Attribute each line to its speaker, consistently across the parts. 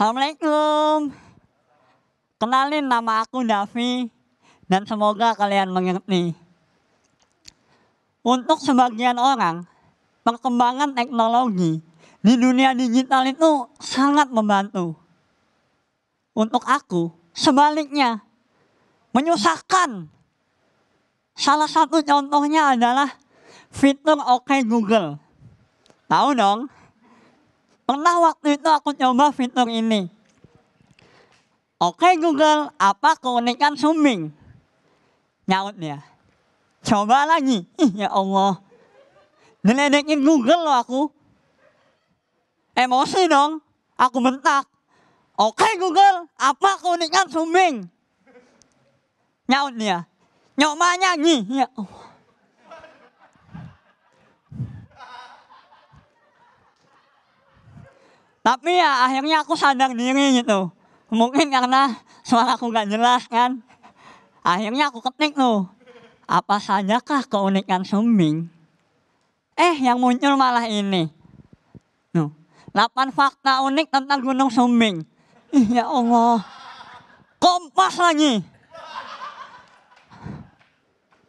Speaker 1: Assalamualaikum. Kenalin nama aku Davi dan semoga kalian mengerti. Untuk sebagian orang, perkembangan teknologi di dunia digital itu sangat membantu. Untuk aku, sebaliknya, menyusahkan. Salah satu contohnya adalah fitur OK Google. Tahu dong? Pernah waktu itu aku coba fitur ini. Oke Google, apa keunikan zooming? Nyautnya. Coba lagi. Ih, ya Allah. Ngeledekin Google loh aku. Emosi dong. Aku bentak. Oke Google, apa keunikan zooming? Nyaut dia. nyomanya nyi. Ya Allah. Tapi ya akhirnya aku sadar diri gitu. Mungkin karena suara aku gak jelas kan. Akhirnya aku ketik tuh. Apa sajakah keunikan Suming? Eh yang muncul malah ini. tuh. 8 fakta unik tentang Gunung Suming. Ih, ya Allah. Kompas lagi.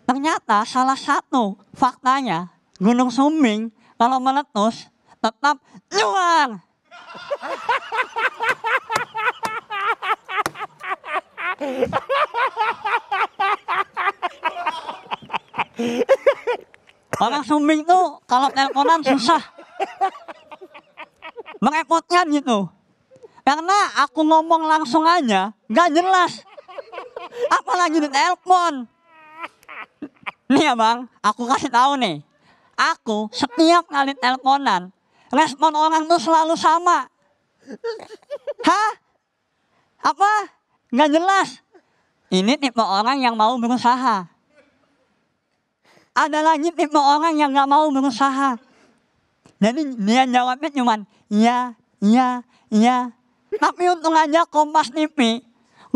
Speaker 1: Ternyata salah satu faktanya Gunung Suming kalau meletus tetap luar. Orang suming tuh kalau teleponan susah. Merepotkan gitu. Karena aku ngomong langsung aja, gak jelas. Apalagi di telepon. Nih ya bang, aku kasih tahu nih. Aku setiap kali teleponan, Respon orang tuh selalu sama. Hah? Apa? Nggak jelas. Ini tipe orang yang mau berusaha. Ada lagi tipe orang yang nggak mau berusaha. Jadi dia jawabnya cuma, ya, ya, ya. Tapi untung aja Kompas TV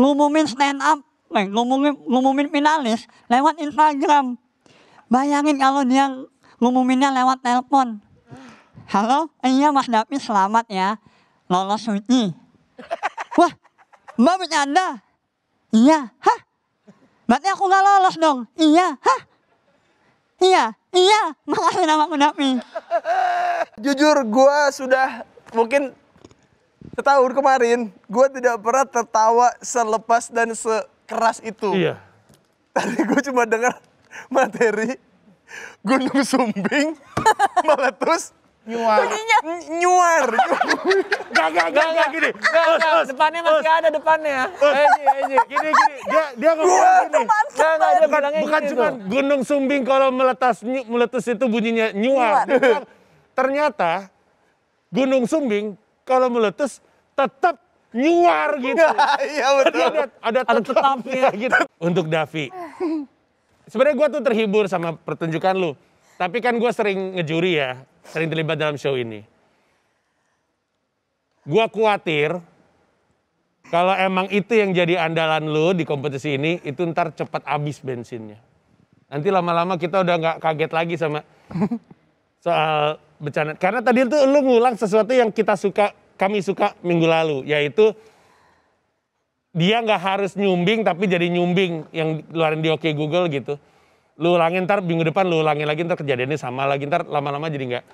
Speaker 1: ngumumin stand up, eh, ngumumin, ngumumin finalis lewat Instagram. Bayangin kalau dia ngumuminnya lewat telepon. Halo, iya Mas Dapi selamat ya. Lolos suci. Wah, Mbak bercanda. Iya, hah? Berarti aku gak lolos dong. Iya, hah? Iya, iya. Makasih nama aku Dapi. Jujur, gue sudah
Speaker 2: mungkin setahun kemarin, gue tidak pernah tertawa selepas dan sekeras itu. Iya. Tadi gue cuma dengar materi Gunung Sumbing meletus nyuar bunyinya nyuar
Speaker 3: gak gak gak gak gini gak, gak. depannya masih ada depannya Eji eh, Eji eh, gini gini dia dia ngomong gini gak gak dia bukan, bukan cuma gunung sumbing kalau meletas meletus itu bunyinya nyuar, ternyata gunung sumbing kalau meletus tetap nyuar gitu iya betul ada, ada, ada tetapnya gitu untuk Davi sebenarnya gue tuh terhibur sama pertunjukan lu tapi kan gue sering ngejuri ya sering terlibat dalam show ini. Gua khawatir kalau emang itu yang jadi andalan lu di kompetisi ini, itu ntar cepat habis bensinnya. Nanti lama-lama kita udah nggak kaget lagi sama soal bencana. Karena tadi itu lu ngulang sesuatu yang kita suka, kami suka minggu lalu, yaitu dia nggak harus nyumbing tapi jadi nyumbing yang keluarin di Oke Google gitu lu ulangin ntar minggu depan lu ulangin lagi ntar kejadiannya sama lagi ntar lama-lama jadi nggak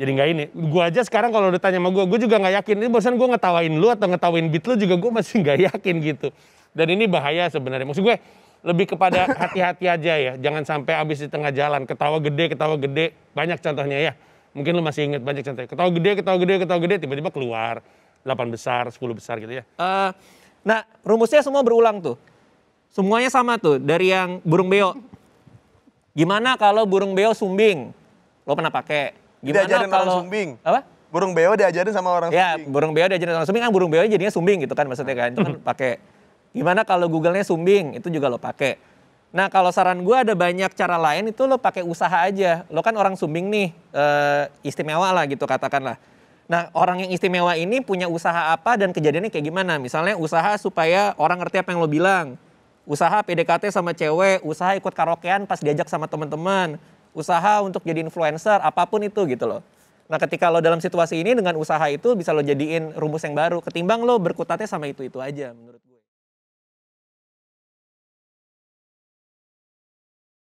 Speaker 3: jadi nggak ini gue aja sekarang kalau ditanya sama gue gue juga nggak yakin ini bosan gue ngetawain lu atau ngetawain beat lu juga gue masih nggak yakin gitu dan ini bahaya sebenarnya maksud gue lebih kepada hati-hati aja ya jangan sampai habis di tengah jalan ketawa gede ketawa gede banyak contohnya ya mungkin lu masih inget banyak contohnya ketawa gede ketawa gede ketawa gede tiba-tiba keluar 8 besar 10 besar gitu ya uh, nah rumusnya
Speaker 2: semua berulang tuh semuanya sama tuh dari yang burung beo Gimana kalau burung beo sumbing? Lo pernah pakai? Gimana diajarin kalau orang sumbing? Apa? Burung beo diajarin sama orang ya, sumbing. Ya, burung beo diajarin sama orang sumbing kan burung beo jadinya sumbing gitu kan maksudnya kan. Itu kan hmm. pakai. Gimana kalau Google-nya sumbing? Itu juga lo pakai. Nah, kalau saran gue ada banyak cara lain itu lo pakai usaha aja. Lo kan orang sumbing nih, e, istimewa lah gitu katakanlah. Nah, orang yang istimewa ini punya usaha apa dan kejadiannya kayak gimana? Misalnya usaha supaya orang ngerti apa yang lo bilang usaha PDKT sama cewek, usaha ikut karaokean pas diajak sama teman-teman, usaha untuk jadi influencer, apapun itu gitu loh. Nah ketika lo dalam situasi ini dengan usaha itu bisa lo jadiin rumus yang baru, ketimbang lo berkutatnya sama itu-itu aja menurut